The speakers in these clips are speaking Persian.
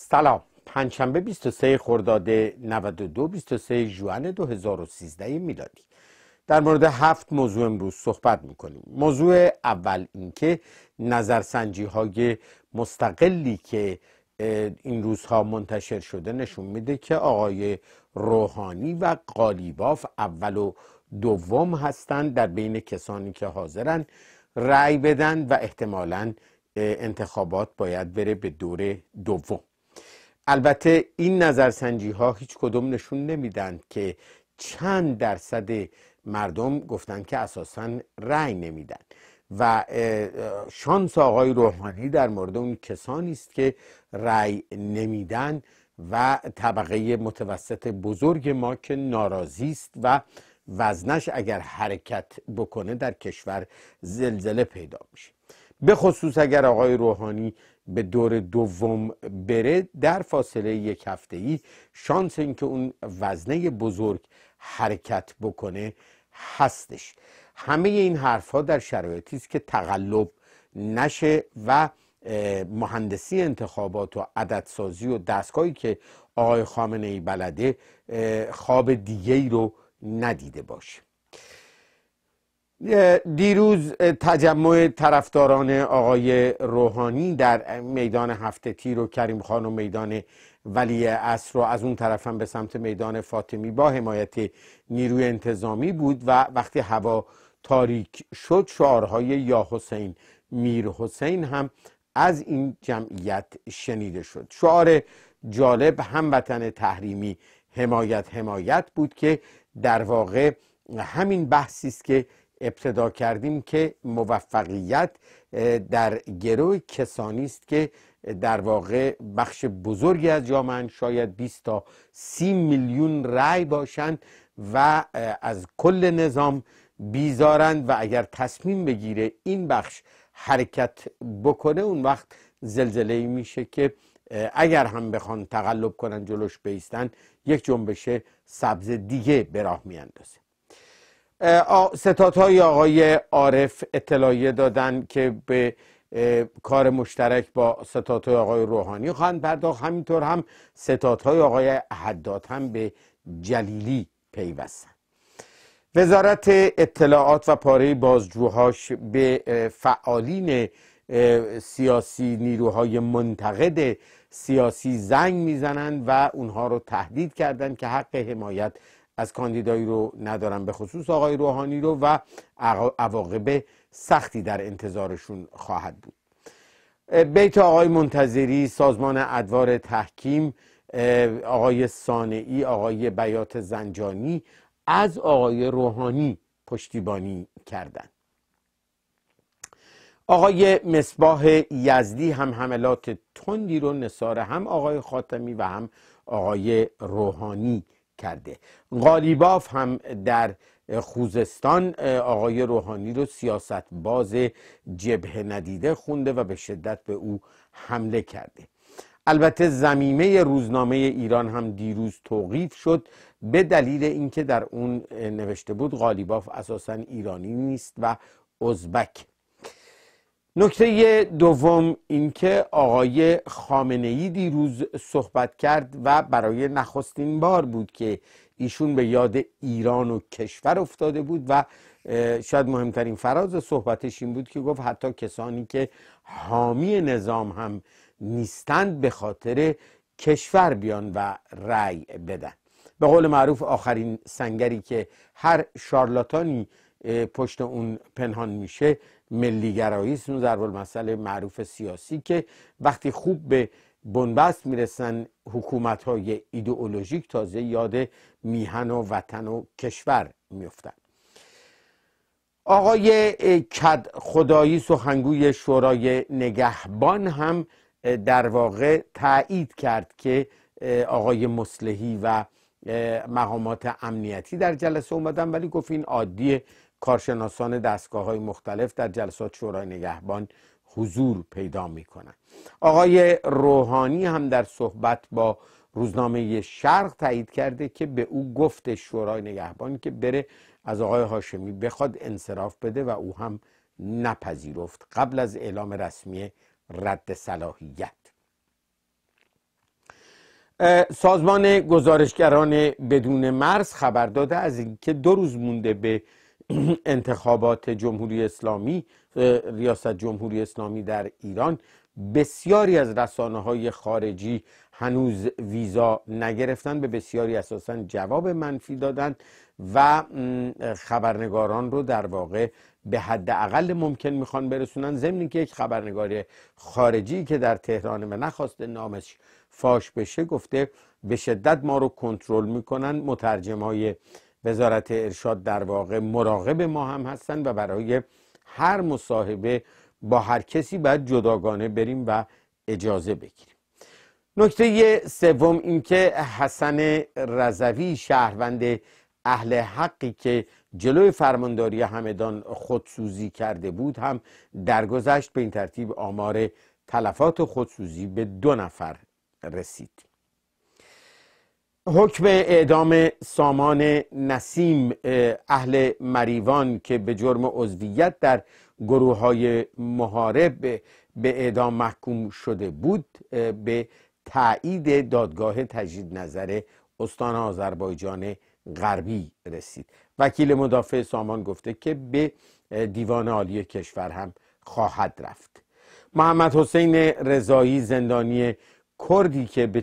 سلام پنجشنبه 23 خرداد 92 23 ژوئن 2013 میلادی در مورد هفت موضوع امروز صحبت میکنیم موضوع اول اینکه نظرسنجی های مستقلی که این روزها منتشر شده نشون میده که آقای روحانی و قالیباف اول و دوم هستند در بین کسانی که حاضرن رأی بدن و احتمالا انتخابات باید بره به دور دوم البته این نظرسنجی ها هیچ کدوم نشون نمیدن که چند درصد مردم گفتن که اساسا رأی نمیدن و شانس آقای روحانی در مورد اون کسانی است که رأی نمیدن و طبقه متوسط بزرگ ما که ناراضی است و وزنش اگر حرکت بکنه در کشور زلزله پیدا میشه به خصوص اگر آقای روحانی به دور دوم بره در فاصله یک هفته ای شانس اینکه اون وزنه بزرگ حرکت بکنه هستش همه این حرف ها در شرایطی است که تقلب نشه و مهندسی انتخابات و عددسازی و دستگاهی که آقای خامنه ای بلده خواب دیگه ای رو ندیده باشه دیروز تجمع طرفداران آقای روحانی در میدان هفته تیر و کریم خان و میدان ولی اصر و از اون طرف هم به سمت میدان فاطمی با حمایت نیروی انتظامی بود و وقتی هوا تاریک شد شعارهای یا حسین میر حسین هم از این جمعیت شنیده شد شعار جالب هموطن تحریمی حمایت حمایت بود که در واقع همین بحثی است که ابتدا کردیم که موفقیت در گروه کسانی است که در واقع بخش بزرگی از جامعه شاید 20 تا 30 میلیون رای باشند و از کل نظام بیزارند و اگر تصمیم بگیره این بخش حرکت بکنه اون وقت زلزله میشه که اگر هم بخوان تقلب کنن جلوش بیستن یک جنبش سبز دیگه به راه میاندازه ستات های آقای عارف اطلاعیه دادن که به کار مشترک با ستات های آقای روحانی خواهند پرداخت همینطور هم ستات های آقای حداد هم به جلیلی پیوستن وزارت اطلاعات و پاره بازجوهاش به فعالین سیاسی نیروهای منتقد سیاسی زنگ میزنند و اونها رو تهدید کردند که حق حمایت از کاندیدایی رو ندارم به خصوص آقای روحانی رو و عواقب سختی در انتظارشون خواهد بود بیت آقای منتظری سازمان ادوار تحکیم آقای سانعی آقای بیات زنجانی از آقای روحانی پشتیبانی کردند آقای مصباح یزدی هم حملات تندی رو نصار هم آقای خاتمی و هم آقای روحانی کرده غالیباف هم در خوزستان آقای روحانی رو سیاست باز جبه ندیده خونده و به شدت به او حمله کرده البته زمیمه روزنامه ایران هم دیروز توقیف شد به دلیل اینکه در اون نوشته بود غالیباف اساسا ایرانی نیست و ازبک نکته دوم اینکه آقای خامنه ای دیروز صحبت کرد و برای نخستین بار بود که ایشون به یاد ایران و کشور افتاده بود و شاید مهمترین فراز صحبتش این بود که گفت حتی کسانی که حامی نظام هم نیستند به خاطر کشور بیان و رأی بدن به قول معروف آخرین سنگری که هر شارلاتانی پشت اون پنهان میشه ملیگرایی است اون مسئله معروف سیاسی که وقتی خوب به بنبست میرسن حکومت های ایدئولوژیک تازه یاد میهن و وطن و کشور میفتن آقای کد خدایی سخنگوی شورای نگهبان هم در واقع تایید کرد که آقای مسلحی و مقامات امنیتی در جلسه اومدن ولی گفت این عادیه کارشناسان دستگاه های مختلف در جلسات شورای نگهبان حضور پیدا می کنند آقای روحانی هم در صحبت با روزنامه شرق تایید کرده که به او گفت شورای نگهبان که بره از آقای هاشمی بخواد انصراف بده و او هم نپذیرفت قبل از اعلام رسمی رد صلاحیت سازمان گزارشگران بدون مرز خبر داده از اینکه دو روز مونده به انتخابات جمهوری اسلامی ریاست جمهوری اسلامی در ایران بسیاری از رسانه های خارجی هنوز ویزا نگرفتن به بسیاری اساسا جواب منفی دادن و خبرنگاران رو در واقع به حد اقل ممکن میخوان برسونن ضمن که یک خبرنگار خارجی که در تهران و نخواسته نامش فاش بشه گفته به شدت ما رو کنترل میکنن مترجم های وزارت ارشاد در واقع مراقب ما هم هستن و برای هر مصاحبه با هر کسی باید جداگانه بریم و اجازه بگیریم نکته سوم اینکه حسن رضوی شهروند اهل حقی که جلوی فرمانداری همدان خودسوزی کرده بود هم درگذشت به این ترتیب آمار تلفات خودسوزی به دو نفر رسید حکم اعدام سامان نسیم اهل مریوان که به جرم عضویت در گروه های محارب به اعدام محکوم شده بود به تایید دادگاه تجدید نظر استان آذربایجان غربی رسید وکیل مدافع سامان گفته که به دیوان عالی کشور هم خواهد رفت محمد حسین رضایی زندانی کردی که به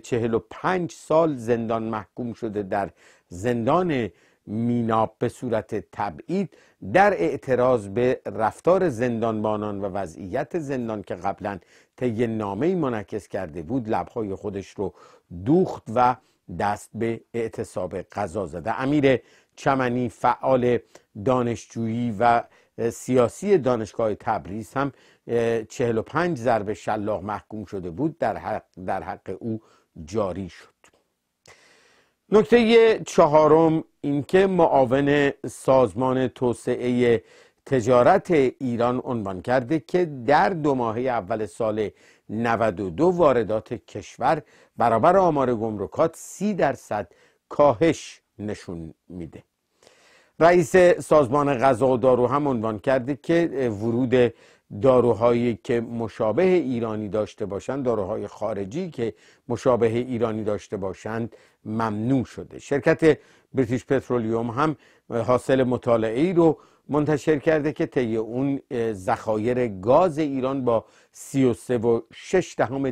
پنج سال زندان محکوم شده در زندان میناب به صورت تبعید در اعتراض به رفتار زندانبانان و وضعیت زندان که قبلا طی نامه منعکس کرده بود لبهای خودش رو دوخت و دست به اعتصاب قضا زده امیر چمنی فعال دانشجویی و سیاسی دانشگاه تبریز هم پنج ضرب شلاق محکوم شده بود در حق, در حق او جاری شد نکته چهارم اینکه معاون سازمان توسعه تجارت ایران عنوان کرده که در دو ماهه اول سال 92 واردات کشور برابر آمار گمرکات 30 درصد کاهش نشون میده رئیس سازمان غذا و دارو هم عنوان کرده که ورود داروهایی که مشابه ایرانی داشته باشند داروهای خارجی که مشابه ایرانی داشته باشند ممنوع شده شرکت بریتیش پترولیوم هم حاصل مطالعه رو منتشر کرده که طی اون ذخایر گاز ایران با 33.6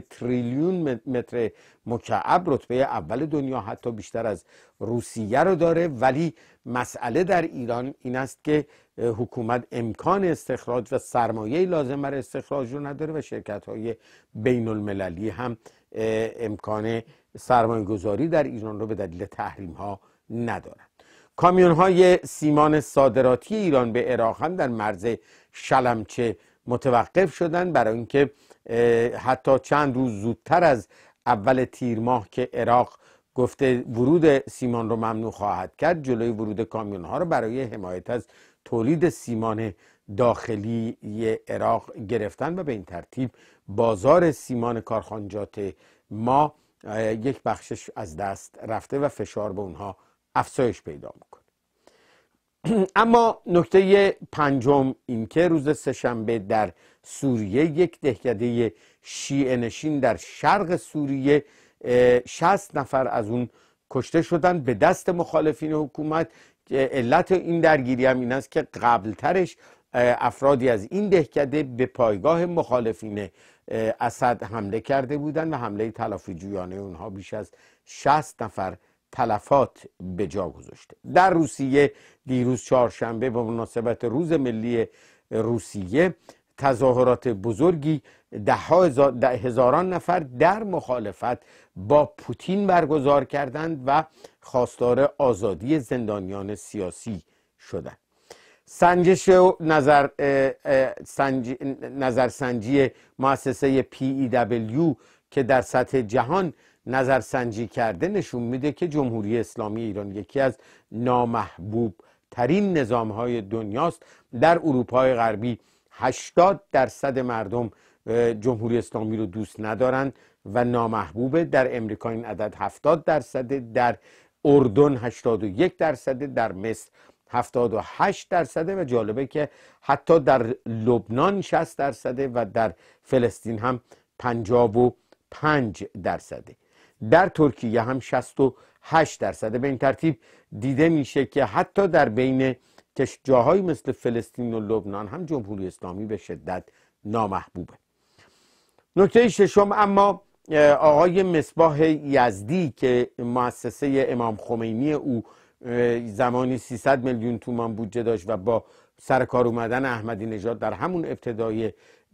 تریلیون متر مکعب رتبه اول دنیا حتی بیشتر از روسیه رو داره ولی مسئله در ایران این است که حکومت امکان استخراج و سرمایه لازم بر استخراج رو نداره و شرکت های بین المللی هم امکان سرمایه گذاری در ایران رو به دلیل تحریم ها ندارن کامیون های سیمان صادراتی ایران به عراق هم در مرز شلمچه متوقف شدن برای اینکه حتی چند روز زودتر از اول تیر ماه که عراق گفته ورود سیمان رو ممنوع خواهد کرد جلوی ورود کامیون ها رو برای حمایت از تولید سیمان داخلی عراق گرفتن و به این ترتیب بازار سیمان کارخانجات ما یک بخشش از دست رفته و فشار به اونها افزایش پیدا میکنه اما نکته پنجم اینکه روز سهشنبه در سوریه یک دهکده شیعه نشین در شرق سوریه 60 نفر از اون کشته شدن به دست مخالفین حکومت علت این درگیری هم این است که قبلترش افرادی از این دهکده به پایگاه مخالفین اسد حمله کرده بودند و حمله تلافی جویانه اونها بیش از 60 نفر تلفات به جا گذاشته در روسیه دیروز چهارشنبه با مناسبت روز ملی روسیه تظاهرات بزرگی ده, هزاران نفر در مخالفت با پوتین برگزار کردند و خواستار آزادی زندانیان سیاسی شدند سنجش نظر سنج... نظرسنجی مؤسسه PEW که در سطح جهان نظرسنجی کرده نشون میده که جمهوری اسلامی ایران یکی از نامحبوب ترین نظام های دنیاست در اروپای غربی 80 درصد مردم جمهوری اسلامی رو دوست ندارند و نامحبوبه در امریکا این عدد 70 درصد در اردن 81 درصد در مصر 78 درصد و جالبه که حتی در لبنان 60 درصد و در فلسطین هم 55 درصده در ترکیه هم 68 درصده به این ترتیب دیده میشه که حتی در بین جاهایی مثل فلسطین و لبنان هم جمهوری اسلامی به شدت نامحبوبه نکته ششم اما آقای مصباح یزدی که مؤسسه امام خمینی او زمانی 300 میلیون تومان بودجه داشت و با سرکار اومدن احمدی نژاد در همون ابتدای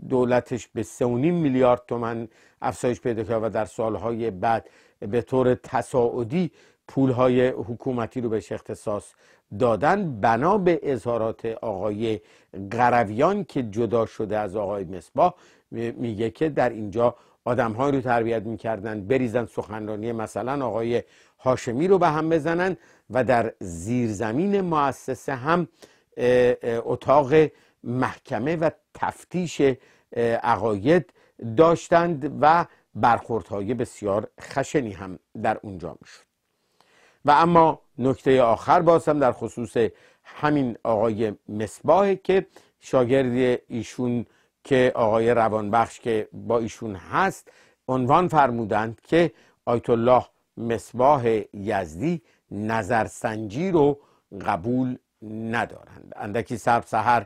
دولتش به 3.5 میلیارد تومن افزایش پیدا کرد و در سالهای بعد به طور تصاعدی پولهای حکومتی رو به اختصاص دادن بنا به اظهارات آقای قرویان که جدا شده از آقای مصباح میگه که در اینجا آدمهایی رو تربیت میکردن بریزن سخنرانی مثلا آقای هاشمی رو به هم بزنن و در زیرزمین مؤسسه هم اتاق محکمه و تفتیش عقاید داشتند و برخوردهای بسیار خشنی هم در اونجا میشد و اما نکته آخر بازم در خصوص همین آقای مصباح که شاگرد ایشون که آقای روانبخش که با ایشون هست عنوان فرمودند که آیت الله مصباح یزدی نظرسنجی رو قبول ندارند اندکی سرب سهر